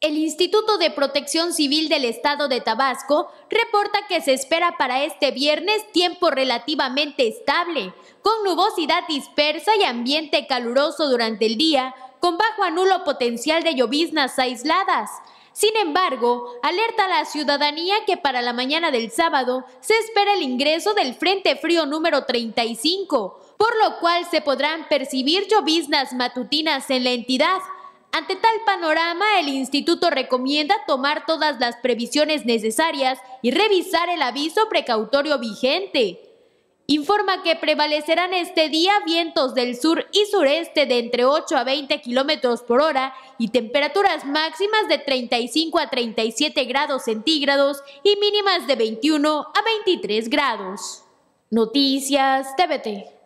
El Instituto de Protección Civil del Estado de Tabasco reporta que se espera para este viernes tiempo relativamente estable, con nubosidad dispersa y ambiente caluroso durante el día, con bajo anulo potencial de lloviznas aisladas. Sin embargo, alerta a la ciudadanía que para la mañana del sábado se espera el ingreso del Frente Frío número 35, por lo cual se podrán percibir lloviznas matutinas en la entidad ante tal panorama, el instituto recomienda tomar todas las previsiones necesarias y revisar el aviso precautorio vigente. Informa que prevalecerán este día vientos del sur y sureste de entre 8 a 20 kilómetros por hora y temperaturas máximas de 35 a 37 grados centígrados y mínimas de 21 a 23 grados. Noticias TVT.